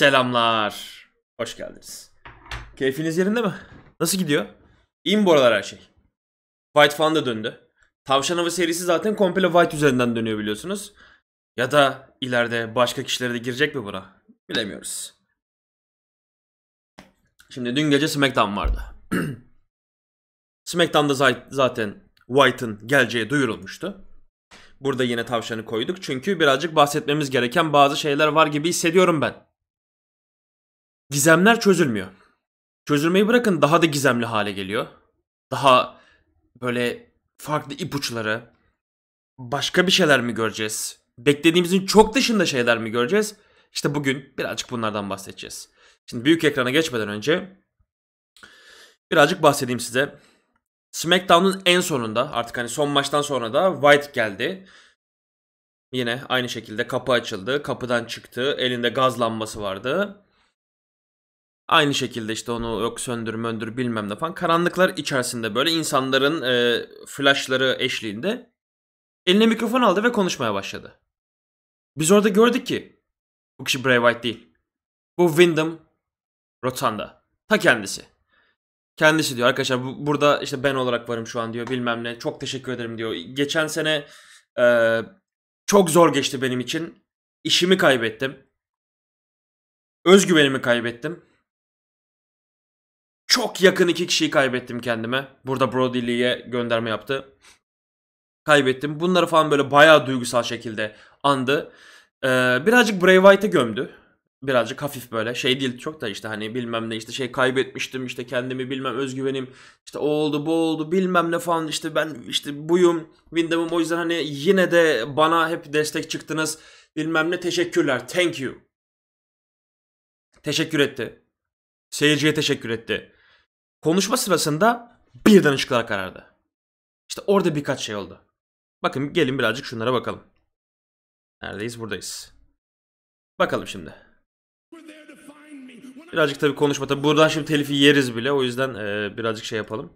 Selamlar. Hoş geldiniz. Keyfiniz yerinde mi? Nasıl gidiyor? İyi mi bu aralar her şey? White falan da döndü. Tavşan Avı serisi zaten komple White üzerinden dönüyor biliyorsunuz. Ya da ileride başka kişilere de girecek mi buna? Bilemiyoruz. Şimdi dün gece SmackDown vardı. SmackDown'da zaten White'ın geleceği duyurulmuştu. Burada yine tavşanı koyduk çünkü birazcık bahsetmemiz gereken bazı şeyler var gibi hissediyorum ben. Gizemler çözülmüyor. Çözülmeyi bırakın daha da gizemli hale geliyor. Daha böyle farklı ipuçları, başka bir şeyler mi göreceğiz? Beklediğimizin çok dışında şeyler mi göreceğiz? İşte bugün birazcık bunlardan bahsedeceğiz. Şimdi büyük ekrana geçmeden önce birazcık bahsedeyim size. SmackDown'un en sonunda artık hani son maçtan sonra da White geldi. Yine aynı şekilde kapı açıldı. Kapıdan çıktı. Elinde gaz lambası vardı. Aynı şekilde işte onu yok söndür möndür bilmem ne falan. Karanlıklar içerisinde böyle insanların e, flashları eşliğinde eline mikrofon aldı ve konuşmaya başladı. Biz orada gördük ki bu kişi Bray White değil. Bu Wyndham Rotanda, Ta kendisi. Kendisi diyor arkadaşlar bu, burada işte ben olarak varım şu an diyor bilmem ne. Çok teşekkür ederim diyor. Geçen sene e, çok zor geçti benim için. İşimi kaybettim. Özgüvenimi kaybettim çok yakın iki kişiyi kaybettim kendime. Burada Brody Lee'ye gönderme yaptı. Kaybettim. Bunları falan böyle bayağı duygusal şekilde andı. Ee, birazcık Bray Wyatt'ı gömdü. Birazcık hafif böyle şey değil çok da işte hani bilmem ne işte şey kaybetmiştim işte kendimi bilmem özgüvenim işte o oldu bu oldu bilmem ne falan işte ben işte buyum Windham'ım o yüzden hani yine de bana hep destek çıktınız bilmem ne teşekkürler thank you. Teşekkür etti. Seyirciye teşekkür etti. Konuşma sırasında birden ışıklar karardı. İşte orada birkaç şey oldu. Bakın gelin birazcık şunlara bakalım. Neredeyiz? Buradayız. Bakalım şimdi. Birazcık tabii konuşma. Tabii buradan şimdi telifi yeriz bile. O yüzden e, birazcık şey yapalım.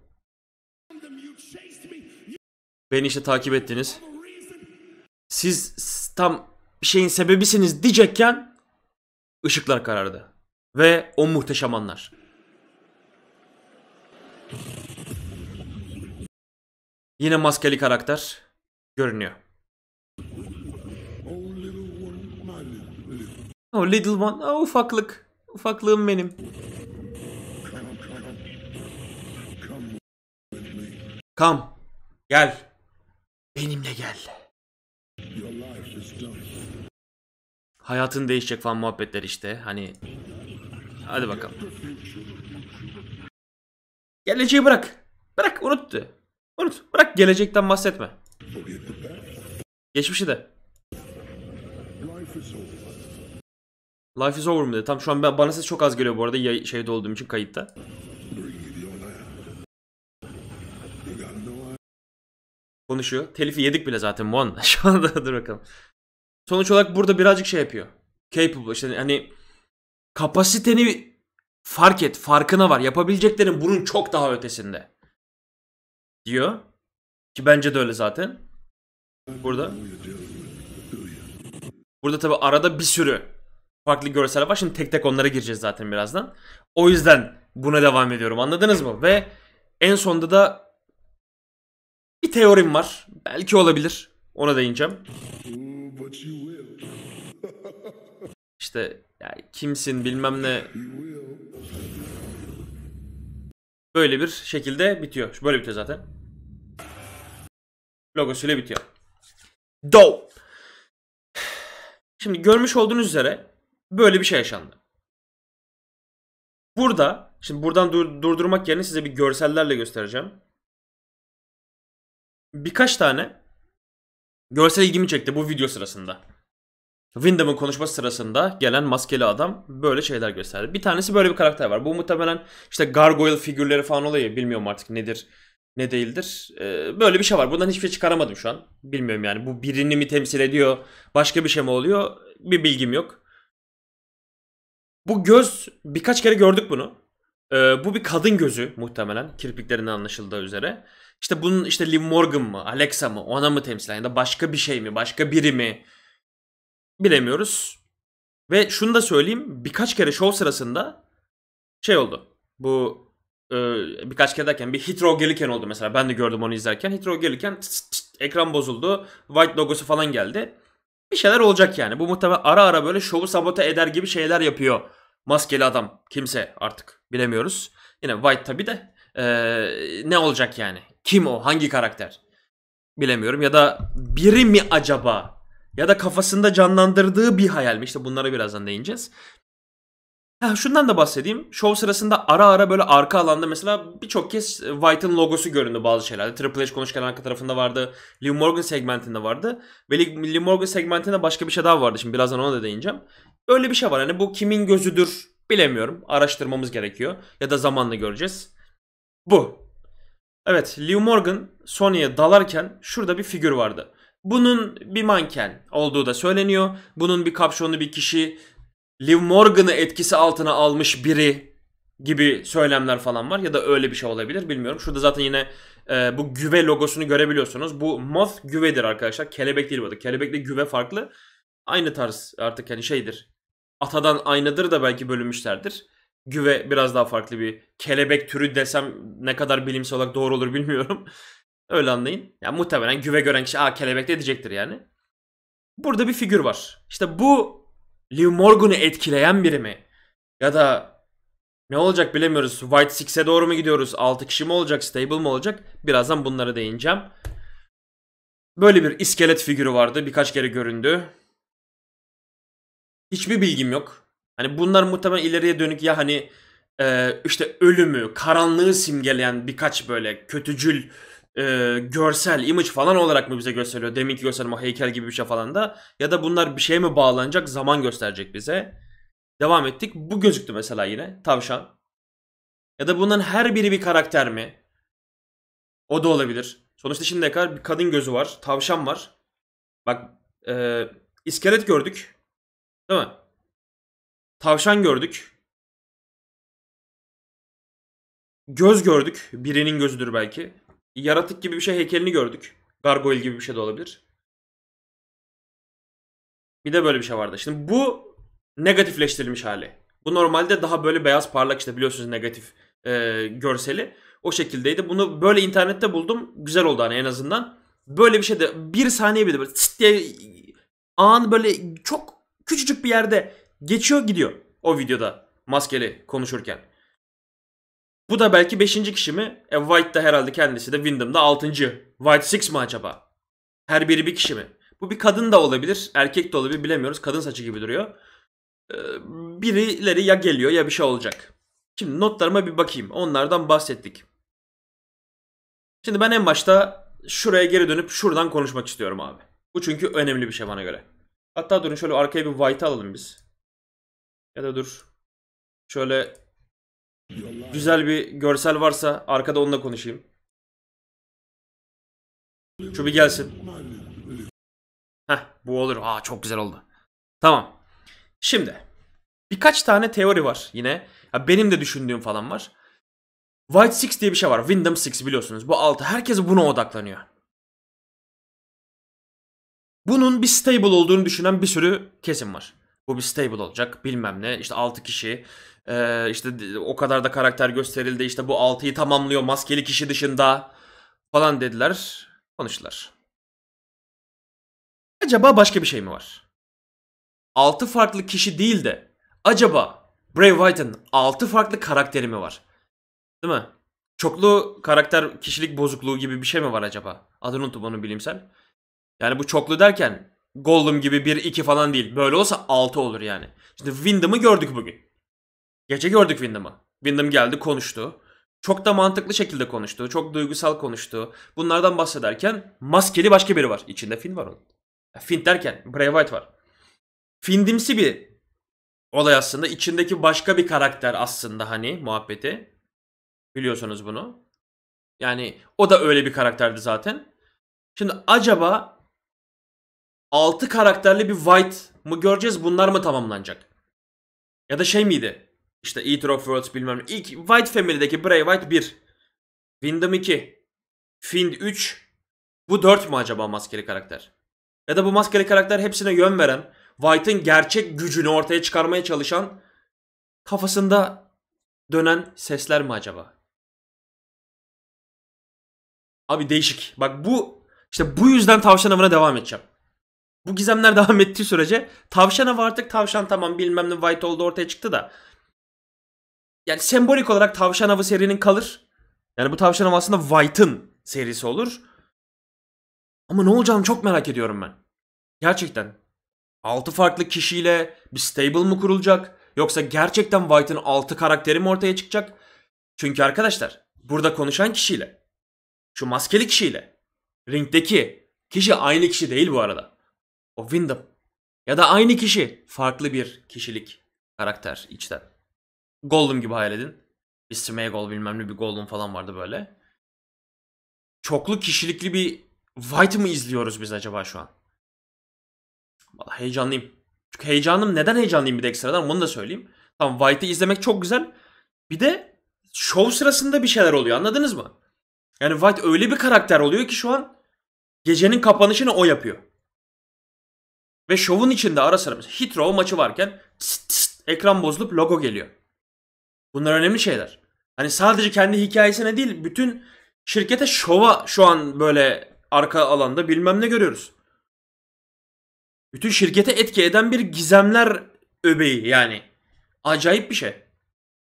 Beni işte takip ettiniz. Siz tam bir şeyin sebebisiniz diyecekken ışıklar karardı. Ve o muhteşem anlar. Yine maskeli karakter görünüyor. Oh little one. Oh, ufaklık. Ufaklığım benim. Kam, Gel. Benimle gel. Hayatın değişecek falan muhabbetler işte. Hani hadi bakalım. Geleceği bırak. Bırak unuttu, Unut. Bırak gelecekten bahsetme. Geçmişi de. Life is over mu dedi. Tam şu an ben, bana ses çok az geliyor bu arada ya, şeyde olduğum için kayıtta. Konuşuyor. Telifi yedik bile zaten Mon. şu anda dur bakalım. Sonuç olarak burada birazcık şey yapıyor. Capable işte hani kapasiteni Fark et, farkına var. Yapabileceklerin bunun çok daha ötesinde. Diyor. Ki bence de öyle zaten. Burada. Burada tabi arada bir sürü farklı görsel var. Şimdi tek tek onlara gireceğiz zaten birazdan. O yüzden buna devam ediyorum. Anladınız mı? Ve en sonda da bir teorim var. Belki olabilir. Ona değineceğim. İşte yani kimsin bilmem ne. Böyle bir şekilde bitiyor. Böyle bitiyor zaten. Logosuyla bitiyor. Do. Şimdi görmüş olduğunuz üzere böyle bir şey yaşandı. Burada, şimdi buradan dur durdurmak yerine size bir görsellerle göstereceğim. Birkaç tane görsel ilgimi çekti bu video sırasında. Wyndham'ın konuşması sırasında gelen maskeli adam böyle şeyler gösterdi. Bir tanesi böyle bir karakter var. Bu muhtemelen işte gargoyle figürleri falan oluyor. Bilmiyorum artık nedir ne değildir. Ee, böyle bir şey var. Bundan hiçbir şey çıkaramadım şu an. Bilmiyorum yani bu birini mi temsil ediyor, başka bir şey mi oluyor? Bir bilgim yok. Bu göz birkaç kere gördük bunu. Ee, bu bir kadın gözü muhtemelen kirpiklerinden anlaşıldığı üzere. İşte bunun işte Liv Morgan mı, Alexa mı, ona mı temsil ya yani başka bir şey mi, başka biri mi? Bilemiyoruz. Ve şunu da söyleyeyim. Birkaç kere show sırasında şey oldu. Bu e, birkaç kere derken bir hitro gelirken oldu mesela. Ben de gördüm onu izlerken. Hitro gelirken tıs tıs, ekran bozuldu. White logosu falan geldi. Bir şeyler olacak yani. Bu muhtemelen ara ara böyle şovu sabote eder gibi şeyler yapıyor. Maskeli adam. Kimse artık. Bilemiyoruz. Yine White tabi de. E, ne olacak yani? Kim o? Hangi karakter? Bilemiyorum. Ya da biri mi acaba ya da kafasında canlandırdığı bir hayal mi? İşte bunlara birazdan değineceğiz. Ha, şundan da bahsedeyim. Şov sırasında ara ara böyle arka alanda mesela birçok kez e, White'ın logosu göründü bazı şeylerde. Triple H konuşken arka tarafında vardı. Lee Morgan segmentinde vardı. Ve Lee Morgan segmentinde başka bir şey daha vardı. Şimdi birazdan ona da değineceğim. Öyle bir şey var. Hani bu kimin gözüdür bilemiyorum. Araştırmamız gerekiyor. Ya da zamanla göreceğiz. Bu. Evet Lee Morgan Sony'ye dalarken şurada bir figür vardı. Bunun bir manken olduğu da söyleniyor. Bunun bir kapşonlu bir kişi Liv Morgan'ı etkisi altına almış biri gibi söylemler falan var. Ya da öyle bir şey olabilir bilmiyorum. Şurada zaten yine e, bu güve logosunu görebiliyorsunuz. Bu moth güvedir arkadaşlar. Kelebek değil bu da. Kelebekle güve farklı. Aynı tarz artık yani şeydir. Atadan aynıdır da belki bölünmüşlerdir. Güve biraz daha farklı bir kelebek türü desem ne kadar bilimsel olarak doğru olur bilmiyorum. Öyle anlayın. Ya yani muhtemelen güve gören kişi a kelebek de diyecektir yani. Burada bir figür var. İşte bu Liv Morgan'ı etkileyen biri mi? Ya da ne olacak bilemiyoruz. White Six'e doğru mu gidiyoruz? 6 kişi mi olacak? Stable mi olacak? Birazdan bunlara değineceğim. Böyle bir iskelet figürü vardı. Birkaç kere göründü. Hiçbir bilgim yok. Hani bunlar muhtemelen ileriye dönük ya hani e, işte ölümü, karanlığı simgeleyen birkaç böyle kötücül e, görsel, image falan olarak mı bize gösteriyor? Deminki görsel o heykel gibi bir şey falan da. Ya da bunlar bir şeye mi bağlanacak? Zaman gösterecek bize. Devam ettik. Bu gözüktü mesela yine. Tavşan. Ya da bunların her biri bir karakter mi? O da olabilir. Sonuçta şimdiye kadar bir kadın gözü var. Tavşan var. Bak e, iskelet gördük. Değil mi? Tavşan gördük. Göz gördük. Birinin gözüdür belki yaratık gibi bir şey heykelini gördük. Gargoyle gibi bir şey de olabilir. Bir de böyle bir şey vardı. Şimdi bu negatifleştirilmiş hali. Bu normalde daha böyle beyaz parlak işte biliyorsunuz negatif e, görseli. O şekildeydi. Bunu böyle internette buldum. Güzel oldu hani en azından. Böyle bir şey de bir saniye bile böyle tıt diye an böyle çok küçücük bir yerde geçiyor gidiyor o videoda maskeli konuşurken. Bu da belki 5. kişi mi? E White da herhalde kendisi de Wyndham da 6. White 6 mı acaba? Her biri bir kişi mi? Bu bir kadın da olabilir, erkek de olabilir bilemiyoruz. Kadın saçı gibi duruyor. Ee, birileri ya geliyor ya bir şey olacak. Şimdi notlarıma bir bakayım. Onlardan bahsettik. Şimdi ben en başta şuraya geri dönüp şuradan konuşmak istiyorum abi. Bu çünkü önemli bir şey bana göre. Hatta durun şöyle arkaya bir white alalım biz. Ya da dur. Şöyle Güzel bir görsel varsa arkada onunla konuşayım. Şu gelsin. Heh bu olur. Aa çok güzel oldu. Tamam. Şimdi birkaç tane teori var yine. Ya benim de düşündüğüm falan var. White Six diye bir şey var. Windham Six biliyorsunuz. Bu altı. Herkes buna odaklanıyor. Bunun bir stable olduğunu düşünen bir sürü kesim var bu bir stable olacak bilmem ne işte 6 kişi ee, işte o kadar da karakter gösterildi işte bu 6'yı tamamlıyor maskeli kişi dışında falan dediler konuştular. Acaba başka bir şey mi var? 6 farklı kişi değil de acaba Brave Wyatt'ın 6 farklı karakteri mi var? Değil mi? Çoklu karakter kişilik bozukluğu gibi bir şey mi var acaba? Adını unuttum onun bilimsel. Yani bu çoklu derken Gollum gibi 1-2 falan değil. Böyle olsa 6 olur yani. Şimdi Windham'ı gördük bugün. Gece gördük Windham'ı. Windham geldi konuştu. Çok da mantıklı şekilde konuştu. Çok duygusal konuştu. Bunlardan bahsederken maskeli başka biri var. İçinde Finn var onun. Finn derken Bray Wyatt var. Finn'dimsi bir olay aslında. İçindeki başka bir karakter aslında hani muhabbeti. Biliyorsunuz bunu. Yani o da öyle bir karakterdi zaten. Şimdi acaba 6 karakterli bir White mı göreceğiz? Bunlar mı tamamlanacak? Ya da şey miydi? İşte Eater of Worlds bilmem ilk White Family'deki Bray White 1. Windham 2. Find 3. Bu 4 mü acaba maskeli karakter? Ya da bu maskeli karakter hepsine yön veren, White'ın gerçek gücünü ortaya çıkarmaya çalışan, kafasında dönen sesler mi acaba? Abi değişik. Bak bu işte bu yüzden tavşan avına devam edeceğim bu gizemler devam ettiği sürece tavşana vardık tavşan tamam bilmem ne White oldu ortaya çıktı da. Yani sembolik olarak tavşan avı serinin kalır. Yani bu tavşan avı aslında White'ın serisi olur. Ama ne olacağını çok merak ediyorum ben. Gerçekten. 6 farklı kişiyle bir stable mı kurulacak? Yoksa gerçekten White'ın 6 karakteri mi ortaya çıkacak? Çünkü arkadaşlar burada konuşan kişiyle, şu maskeli kişiyle, ringdeki kişi aynı kişi değil bu arada. O Wyndham. Ya da aynı kişi farklı bir kişilik karakter içten. Gollum gibi hayal edin. Bir Smeagol bilmem ne bir Gollum falan vardı böyle. Çoklu kişilikli bir White mı izliyoruz biz acaba şu an? Valla heyecanlıyım. Çünkü heyecanım neden heyecanlıyım bir de ekstradan onu da söyleyeyim. Tamam White'ı izlemek çok güzel. Bir de şov sırasında bir şeyler oluyor anladınız mı? Yani White öyle bir karakter oluyor ki şu an gecenin kapanışını o yapıyor. Ve şovun içinde ara sıra mesela Heathrow maçı varken tıs tıs, ekran bozulup logo geliyor. Bunlar önemli şeyler. Hani sadece kendi hikayesine değil bütün şirkete şova şu an böyle arka alanda bilmem ne görüyoruz. Bütün şirkete etki eden bir gizemler öbeği yani. Acayip bir şey.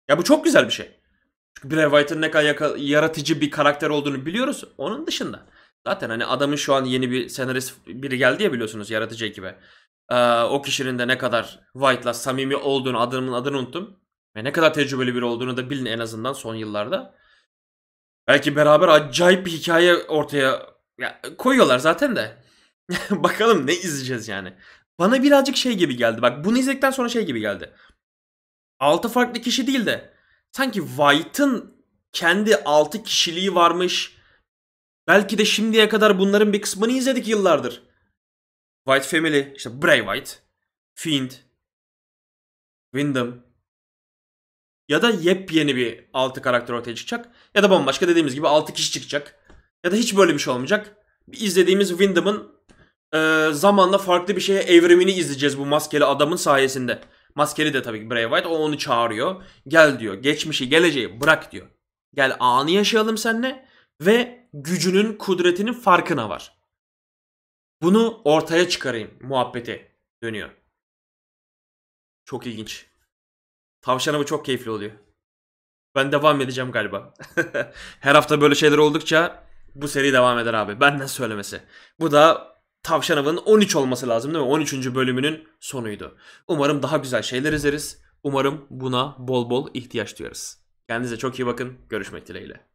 Ya bu çok güzel bir şey. Çünkü Bray Wyatt'ın ne kadar yaratıcı bir karakter olduğunu biliyoruz. Onun dışında. Zaten hani adamın şu an yeni bir senarist biri geldi ya biliyorsunuz yaratıcı ekibe. Ee, o kişinin de ne kadar White'la samimi olduğunu adının adını unuttum. Ve ne kadar tecrübeli biri olduğunu da bilin en azından son yıllarda. Belki beraber acayip bir hikaye ortaya ya, koyuyorlar zaten de. Bakalım ne izleyeceğiz yani. Bana birazcık şey gibi geldi. Bak bunu izledikten sonra şey gibi geldi. altı farklı kişi değil de sanki White'ın kendi altı kişiliği varmış Belki de şimdiye kadar bunların bir kısmını izledik yıllardır. White Family, işte Bray White, Fiend, Wyndham. Ya da yepyeni bir altı karakter ortaya çıkacak. Ya da bambaşka dediğimiz gibi altı kişi çıkacak. Ya da hiç böyle bir şey olmayacak. Bir izlediğimiz Wyndham'ın e, zamanla farklı bir şeye evrimini izleyeceğiz bu maskeli adamın sayesinde. Maskeli de tabii ki Bray White. O onu çağırıyor. Gel diyor. Geçmişi, geleceği bırak diyor. Gel anı yaşayalım seninle. Ve gücünün, kudretinin farkına var. Bunu ortaya çıkarayım muhabbeti dönüyor. Çok ilginç. Tavşan avı çok keyifli oluyor. Ben devam edeceğim galiba. Her hafta böyle şeyler oldukça bu seri devam eder abi. Benden söylemesi. Bu da Tavşan Avı'nın 13 olması lazım değil mi? 13. bölümünün sonuydu. Umarım daha güzel şeyler izleriz. Umarım buna bol bol ihtiyaç duyarız. Kendinize çok iyi bakın. Görüşmek dileğiyle.